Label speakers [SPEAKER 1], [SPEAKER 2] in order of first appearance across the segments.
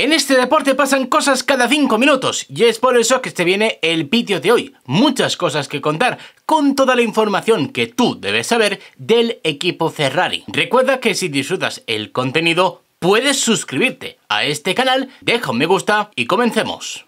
[SPEAKER 1] En este deporte pasan cosas cada 5 minutos y es por eso que te viene el vídeo de hoy. Muchas cosas que contar con toda la información que tú debes saber del equipo Ferrari. Recuerda que si disfrutas el contenido puedes suscribirte a este canal, deja un me gusta y comencemos.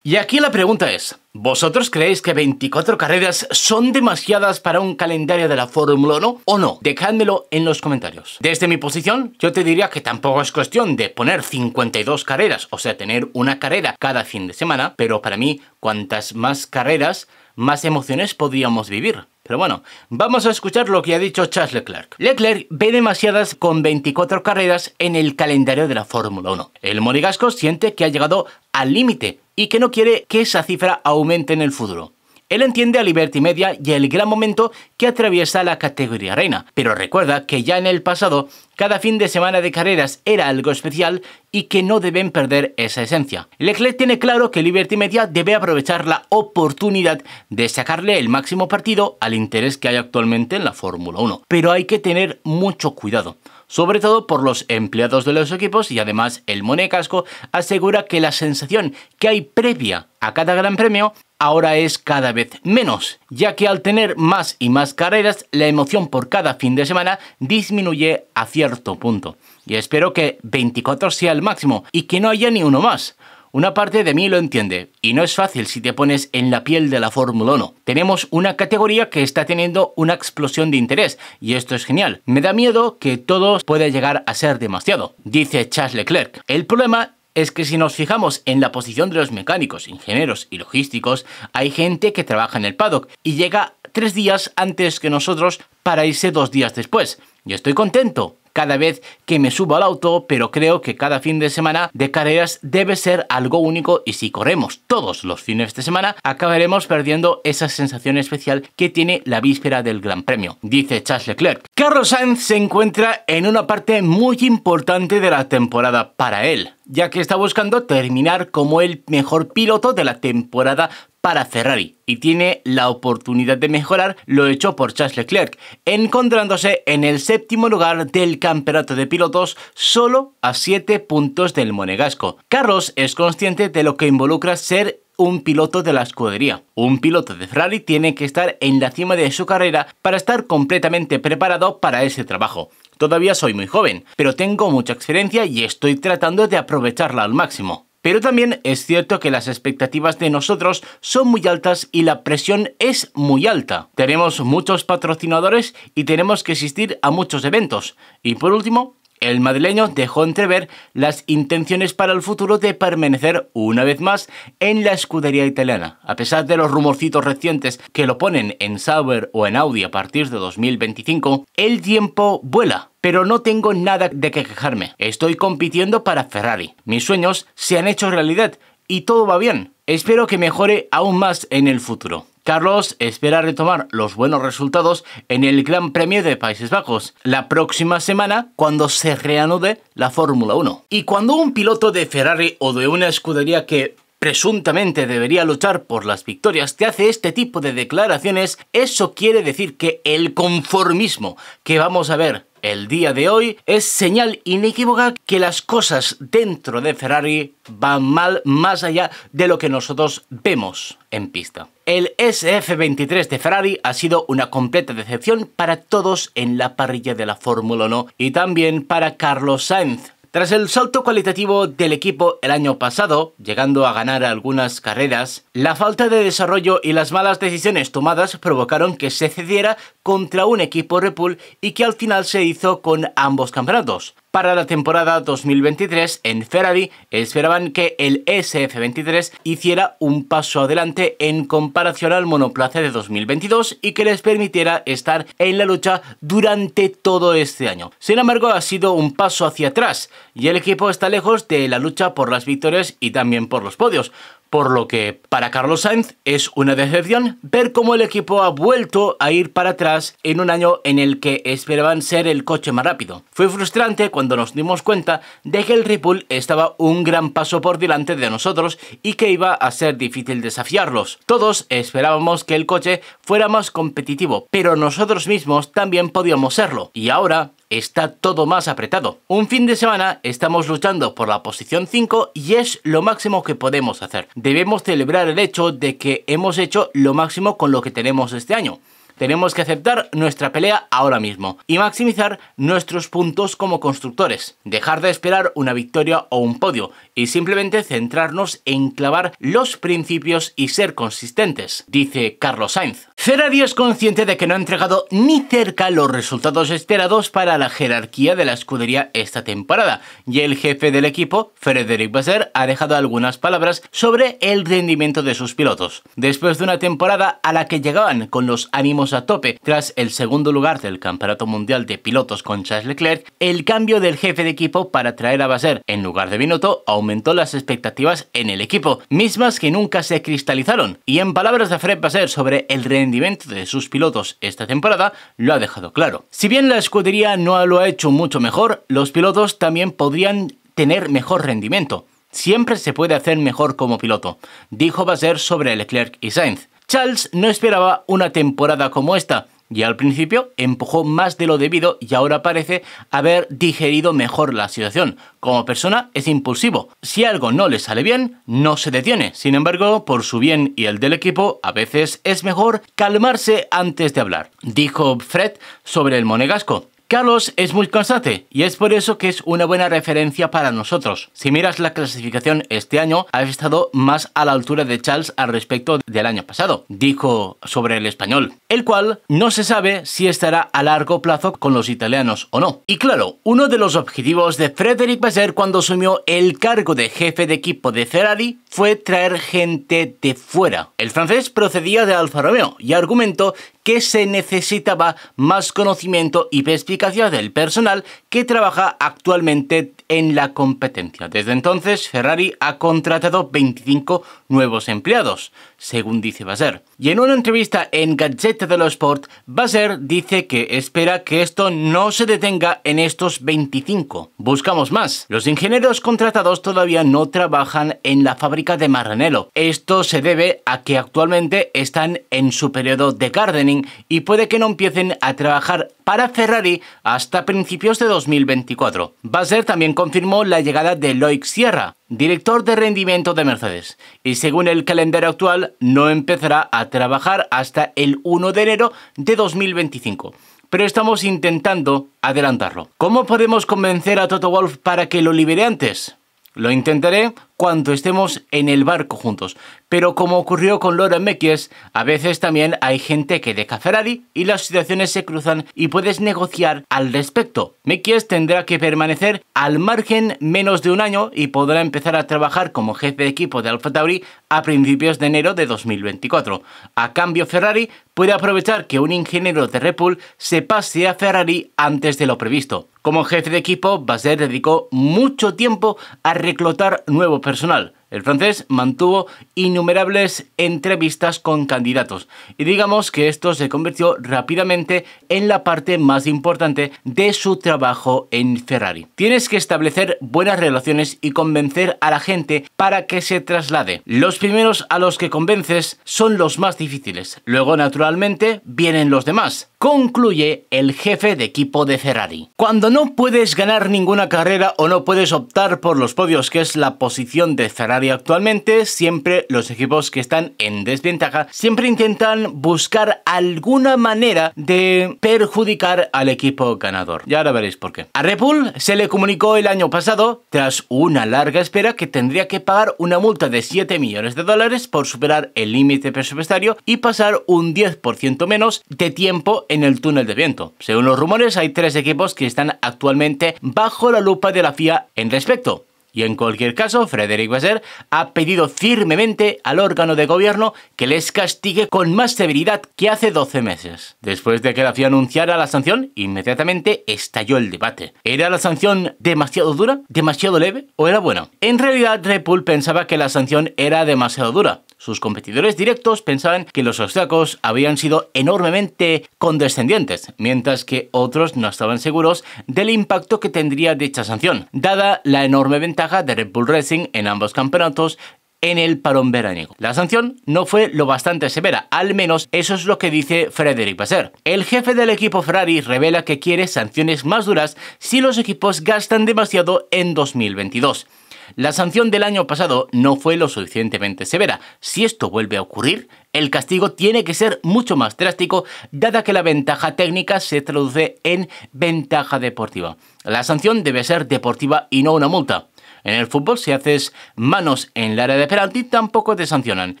[SPEAKER 1] Y aquí la pregunta es, ¿Vosotros creéis que 24 carreras son demasiadas para un calendario de la Fórmula 1 o no? Dejádmelo en los comentarios. Desde mi posición, yo te diría que tampoco es cuestión de poner 52 carreras, o sea, tener una carrera cada fin de semana, pero para mí, cuantas más carreras, más emociones podríamos vivir. Pero bueno, vamos a escuchar lo que ha dicho Charles Leclerc. Leclerc ve demasiadas con 24 carreras en el calendario de la Fórmula 1. El monegasco siente que ha llegado al límite y que no quiere que esa cifra aumente en el futuro. Él entiende a Liberty Media y el gran momento que atraviesa la categoría reina, pero recuerda que ya en el pasado cada fin de semana de carreras era algo especial y que no deben perder esa esencia. Leclerc tiene claro que Liberty Media debe aprovechar la oportunidad de sacarle el máximo partido al interés que hay actualmente en la Fórmula 1, pero hay que tener mucho cuidado sobre todo por los empleados de los equipos y además el Monecasco asegura que la sensación que hay previa a cada gran premio ahora es cada vez menos, ya que al tener más y más carreras, la emoción por cada fin de semana disminuye a cierto punto. Y espero que 24 sea el máximo y que no haya ni uno más, una parte de mí lo entiende, y no es fácil si te pones en la piel de la Fórmula 1. Tenemos una categoría que está teniendo una explosión de interés, y esto es genial. Me da miedo que todo pueda llegar a ser demasiado, dice Charles Leclerc. El problema es que si nos fijamos en la posición de los mecánicos, ingenieros y logísticos, hay gente que trabaja en el paddock y llega tres días antes que nosotros para irse dos días después. Y estoy contento, cada vez que me subo al auto, pero creo que cada fin de semana de carreras debe ser algo único y si corremos todos los fines de semana, acabaremos perdiendo esa sensación especial que tiene la víspera del Gran Premio, dice Charles Leclerc. Carlos Sainz se encuentra en una parte muy importante de la temporada para él, ya que está buscando terminar como el mejor piloto de la temporada para Ferrari y tiene la oportunidad de mejorar lo hecho por Charles Leclerc, encontrándose en el séptimo lugar del campeonato de pilotos solo a 7 puntos del monegasco. Carlos es consciente de lo que involucra ser un piloto de la escudería. Un piloto de Ferrari tiene que estar en la cima de su carrera para estar completamente preparado para ese trabajo. Todavía soy muy joven, pero tengo mucha experiencia y estoy tratando de aprovecharla al máximo. Pero también es cierto que las expectativas de nosotros son muy altas y la presión es muy alta. Tenemos muchos patrocinadores y tenemos que asistir a muchos eventos. Y por último, el madrileño dejó entrever las intenciones para el futuro de permanecer una vez más en la escudería italiana. A pesar de los rumorcitos recientes que lo ponen en Sauber o en Audi a partir de 2025, el tiempo vuela pero no tengo nada de que quejarme. Estoy compitiendo para Ferrari. Mis sueños se han hecho realidad y todo va bien. Espero que mejore aún más en el futuro. Carlos espera retomar los buenos resultados en el Gran Premio de Países Bajos la próxima semana cuando se reanude la Fórmula 1. Y cuando un piloto de Ferrari o de una escudería que presuntamente debería luchar por las victorias, te hace este tipo de declaraciones, eso quiere decir que el conformismo que vamos a ver el día de hoy es señal inequívoca que las cosas dentro de Ferrari van mal más allá de lo que nosotros vemos en pista. El SF23 de Ferrari ha sido una completa decepción para todos en la parrilla de la Fórmula 1 y también para Carlos Sainz, tras el salto cualitativo del equipo el año pasado, llegando a ganar algunas carreras, la falta de desarrollo y las malas decisiones tomadas provocaron que se cediera contra un equipo Repul y que al final se hizo con ambos campeonatos. Para la temporada 2023 en Ferrari esperaban que el SF23 hiciera un paso adelante en comparación al monoplace de 2022 y que les permitiera estar en la lucha durante todo este año. Sin embargo, ha sido un paso hacia atrás y el equipo está lejos de la lucha por las victorias y también por los podios. Por lo que para Carlos Sainz es una decepción ver cómo el equipo ha vuelto a ir para atrás en un año en el que esperaban ser el coche más rápido. Fue frustrante cuando nos dimos cuenta de que el Red estaba un gran paso por delante de nosotros y que iba a ser difícil desafiarlos. Todos esperábamos que el coche fuera más competitivo, pero nosotros mismos también podíamos serlo. Y ahora está todo más apretado. Un fin de semana estamos luchando por la posición 5 y es lo máximo que podemos hacer. Debemos celebrar el hecho de que hemos hecho lo máximo con lo que tenemos este año. Tenemos que aceptar nuestra pelea ahora mismo y maximizar nuestros puntos como constructores. Dejar de esperar una victoria o un podio y simplemente centrarnos en clavar los principios y ser consistentes, dice Carlos Sainz. Ferrari es consciente de que no ha entregado ni cerca los resultados esperados para la jerarquía de la escudería esta temporada, y el jefe del equipo, Frederick Basser, ha dejado algunas palabras sobre el rendimiento de sus pilotos. Después de una temporada a la que llegaban con los ánimos a tope tras el segundo lugar del Campeonato Mundial de Pilotos con Charles Leclerc, el cambio del jefe de equipo para traer a Basser en lugar de Binotto un aumentó las expectativas en el equipo, mismas que nunca se cristalizaron. Y en palabras de Fred Basser sobre el rendimiento de sus pilotos esta temporada, lo ha dejado claro. Si bien la escudería no lo ha hecho mucho mejor, los pilotos también podrían tener mejor rendimiento. Siempre se puede hacer mejor como piloto, dijo Basser sobre Leclerc y Sainz. Charles no esperaba una temporada como esta, y al principio empujó más de lo debido y ahora parece haber digerido mejor la situación. Como persona es impulsivo. Si algo no le sale bien, no se detiene. Sin embargo, por su bien y el del equipo, a veces es mejor calmarse antes de hablar. Dijo Fred sobre el monegasco. Carlos es muy constante y es por eso que es una buena referencia para nosotros. Si miras la clasificación este año, ha estado más a la altura de Charles al respecto del año pasado, dijo sobre el español, el cual no se sabe si estará a largo plazo con los italianos o no. Y claro, uno de los objetivos de Frederick Vasseur cuando asumió el cargo de jefe de equipo de Ferrari fue traer gente de fuera. El francés procedía de Alfa Romeo y argumentó que se necesitaba más conocimiento y perspectiva del personal que trabaja actualmente en la competencia. Desde entonces, Ferrari ha contratado 25 nuevos empleados según dice Baser. Y en una entrevista en Gadget de los Sport, Baser dice que espera que esto no se detenga en estos 25. Buscamos más. Los ingenieros contratados todavía no trabajan en la fábrica de Marranelo Esto se debe a que actualmente están en su periodo de gardening y puede que no empiecen a trabajar para Ferrari hasta principios de 2024. Baser también confirmó la llegada de Loic Sierra, director de rendimiento de Mercedes, y según el calendario actual, no empezará a trabajar hasta el 1 de enero de 2025 pero estamos intentando adelantarlo. ¿Cómo podemos convencer a Toto Wolf para que lo libere antes? Lo intentaré cuando estemos en el barco juntos. Pero como ocurrió con Laura Mekies, a veces también hay gente que deja Ferrari y las situaciones se cruzan y puedes negociar al respecto. Mekies tendrá que permanecer al margen menos de un año y podrá empezar a trabajar como jefe de equipo de Alfa Tauri a principios de enero de 2024. A cambio, Ferrari puede aprovechar que un ingeniero de Red Bull se pase a Ferrari antes de lo previsto. Como jefe de equipo, Vasser dedicó mucho tiempo a reclutar nuevo personal el francés mantuvo innumerables entrevistas con candidatos y digamos que esto se convirtió rápidamente en la parte más importante de su trabajo en Ferrari. Tienes que establecer buenas relaciones y convencer a la gente para que se traslade. Los primeros a los que convences son los más difíciles, luego naturalmente vienen los demás. Concluye el jefe de equipo de Ferrari. Cuando no puedes ganar ninguna carrera o no puedes optar por los podios, que es la posición de Ferrari, actualmente, siempre los equipos que están en desventaja siempre intentan buscar alguna manera de perjudicar al equipo ganador. Ya ahora veréis por qué. A Red Bull se le comunicó el año pasado, tras una larga espera, que tendría que pagar una multa de 7 millones de dólares por superar el límite presupuestario y pasar un 10% menos de tiempo en el túnel de viento. Según los rumores, hay tres equipos que están actualmente bajo la lupa de la FIA en respecto. Y en cualquier caso, Frederick Wasser ha pedido firmemente al órgano de gobierno que les castigue con más severidad que hace 12 meses. Después de que la FIA anunciara la sanción, inmediatamente estalló el debate. ¿Era la sanción demasiado dura? ¿Demasiado leve? ¿O era buena? En realidad, Red pensaba que la sanción era demasiado dura, sus competidores directos pensaban que los austriacos habían sido enormemente condescendientes, mientras que otros no estaban seguros del impacto que tendría dicha sanción, dada la enorme ventaja de Red Bull Racing en ambos campeonatos en el parón veraniego. La sanción no fue lo bastante severa, al menos eso es lo que dice Frederick Basser. El jefe del equipo Ferrari revela que quiere sanciones más duras si los equipos gastan demasiado en 2022. La sanción del año pasado no fue lo suficientemente severa. Si esto vuelve a ocurrir, el castigo tiene que ser mucho más drástico, dada que la ventaja técnica se traduce en ventaja deportiva. La sanción debe ser deportiva y no una multa. En el fútbol, si haces manos en el área de penalti, tampoco te sancionan.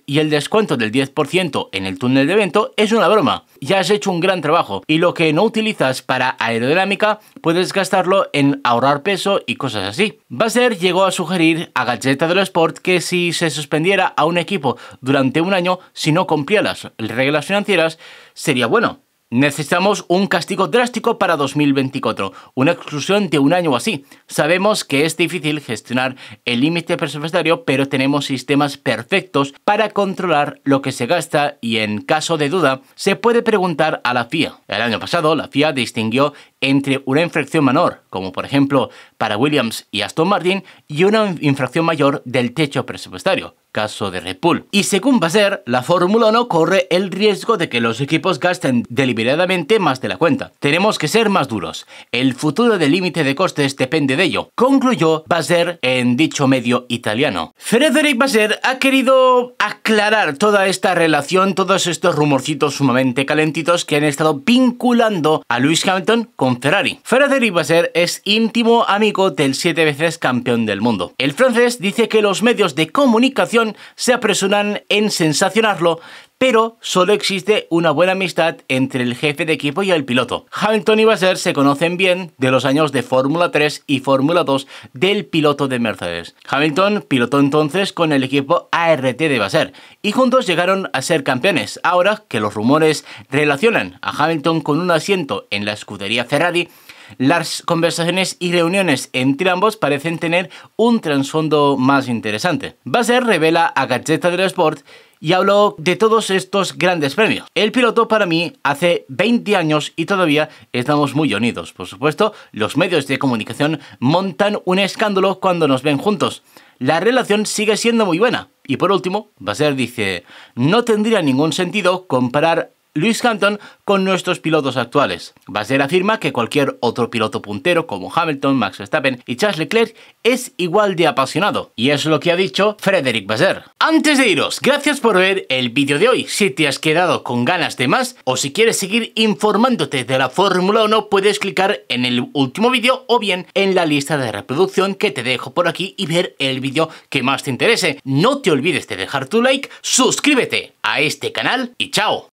[SPEAKER 1] Y el descuento del 10% en el túnel de evento es una broma. Ya has hecho un gran trabajo y lo que no utilizas para aerodinámica puedes gastarlo en ahorrar peso y cosas así. Basser llegó a sugerir a Galleta del Sport que si se suspendiera a un equipo durante un año si no cumplía las reglas financieras, sería bueno. Necesitamos un castigo drástico para 2024, una exclusión de un año o así. Sabemos que es difícil gestionar el límite presupuestario, pero tenemos sistemas perfectos para controlar lo que se gasta y en caso de duda se puede preguntar a la FIA. El año pasado la FIA distinguió entre una infracción menor, como por ejemplo para Williams y Aston Martin, y una infracción mayor del techo presupuestario, caso de Red Bull. Y según Baser, la Fórmula 1 corre el riesgo de que los equipos gasten deliberadamente más de la cuenta. Tenemos que ser más duros. El futuro del límite de costes depende de ello, concluyó Baser en dicho medio italiano. Frederick Baser ha querido aclarar toda esta relación, todos estos rumorcitos sumamente calentitos que han estado vinculando a Lewis Hamilton con Ferrari. Frédéric Vasseur es íntimo amigo del siete veces campeón del mundo. El francés dice que los medios de comunicación se apresuran en sensacionarlo pero solo existe una buena amistad entre el jefe de equipo y el piloto. Hamilton y Basser se conocen bien de los años de Fórmula 3 y Fórmula 2 del piloto de Mercedes. Hamilton pilotó entonces con el equipo ART de Basser y juntos llegaron a ser campeones. Ahora que los rumores relacionan a Hamilton con un asiento en la escudería Ferrari, las conversaciones y reuniones entre ambos parecen tener un trasfondo más interesante. Baser revela a Gazeta del Sport y habló de todos estos grandes premios. El piloto para mí hace 20 años y todavía estamos muy unidos. Por supuesto, los medios de comunicación montan un escándalo cuando nos ven juntos. La relación sigue siendo muy buena. Y por último, Basser dice, no tendría ningún sentido comparar Lewis Hamilton con nuestros pilotos actuales. Bazer afirma que cualquier otro piloto puntero como Hamilton, Max Verstappen y Charles Leclerc es igual de apasionado. Y es lo que ha dicho Frederick Bazer. Antes de iros, gracias por ver el vídeo de hoy. Si te has quedado con ganas de más o si quieres seguir informándote de la Fórmula 1 puedes clicar en el último vídeo o bien en la lista de reproducción que te dejo por aquí y ver el vídeo que más te interese. No te olvides de dejar tu like, suscríbete a este canal y chao.